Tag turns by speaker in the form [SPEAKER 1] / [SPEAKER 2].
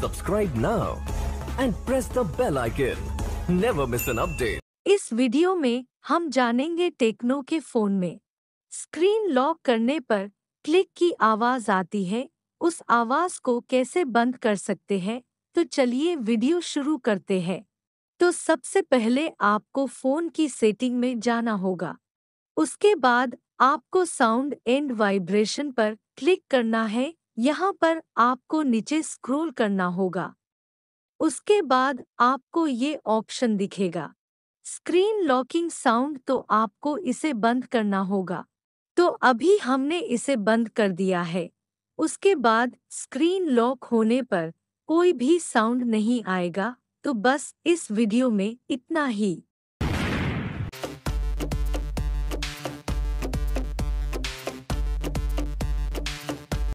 [SPEAKER 1] Subscribe now and press the bell icon. Never miss an update.
[SPEAKER 2] इस video में हम जानेंगे टेक्नो के फोन में स्क्रीन लॉक करने पर क्लिक की आवाज आती है उस आवाज को कैसे बंद कर सकते हैं तो चलिए वीडियो शुरू करते हैं तो सबसे पहले आपको फोन की सेटिंग में जाना होगा उसके बाद आपको साउंड एंड वाइब्रेशन पर क्लिक करना है यहाँ पर आपको नीचे स्क्रॉल करना होगा उसके बाद आपको ये ऑप्शन दिखेगा स्क्रीन लॉकिंग साउंड तो आपको इसे बंद करना होगा तो अभी हमने इसे बंद कर दिया है उसके बाद स्क्रीन लॉक होने पर कोई भी साउंड नहीं आएगा तो बस इस वीडियो में इतना ही